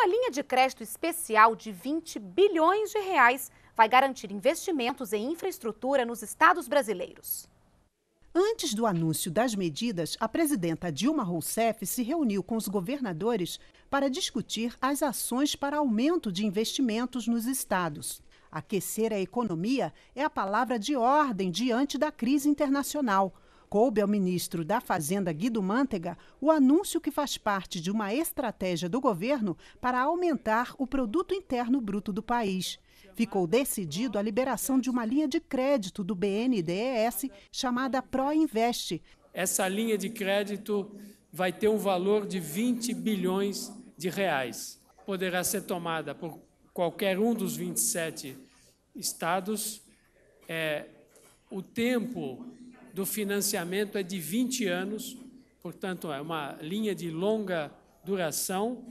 Uma linha de crédito especial de 20 bilhões de reais vai garantir investimentos em infraestrutura nos estados brasileiros. Antes do anúncio das medidas, a presidenta Dilma Rousseff se reuniu com os governadores para discutir as ações para aumento de investimentos nos estados. Aquecer a economia é a palavra de ordem diante da crise internacional. Coube ao ministro da Fazenda Guido Mantega o anúncio que faz parte de uma estratégia do governo para aumentar o produto interno bruto do país. Ficou decidido a liberação de uma linha de crédito do BNDES chamada Proinvest. Essa linha de crédito vai ter um valor de 20 bilhões de reais. Poderá ser tomada por qualquer um dos 27 estados. É, o tempo do financiamento é de 20 anos, portanto, é uma linha de longa duração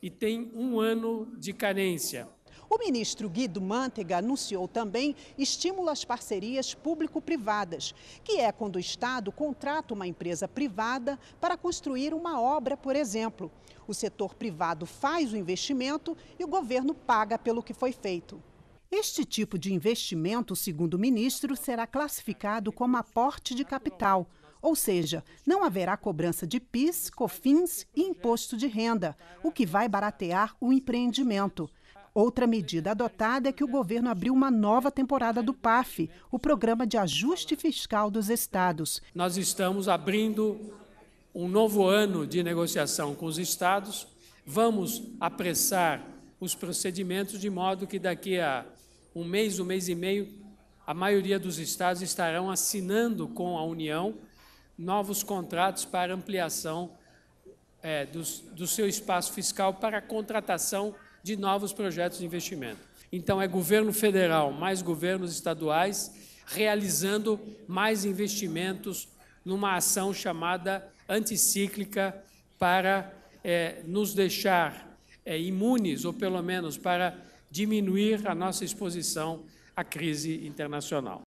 e tem um ano de carência. O ministro Guido Mantega anunciou também estímulo às parcerias público-privadas, que é quando o Estado contrata uma empresa privada para construir uma obra, por exemplo. O setor privado faz o investimento e o governo paga pelo que foi feito. Este tipo de investimento, segundo o ministro, será classificado como aporte de capital, ou seja, não haverá cobrança de PIS, COFINS e imposto de renda, o que vai baratear o empreendimento. Outra medida adotada é que o governo abriu uma nova temporada do PAF, o Programa de Ajuste Fiscal dos Estados. Nós estamos abrindo um novo ano de negociação com os estados. Vamos apressar os procedimentos de modo que daqui a um mês, um mês e meio, a maioria dos estados estarão assinando com a União novos contratos para ampliação é, dos, do seu espaço fiscal para a contratação de novos projetos de investimento. Então, é governo federal mais governos estaduais realizando mais investimentos numa ação chamada anticíclica para é, nos deixar é, imunes, ou pelo menos para diminuir a nossa exposição à crise internacional.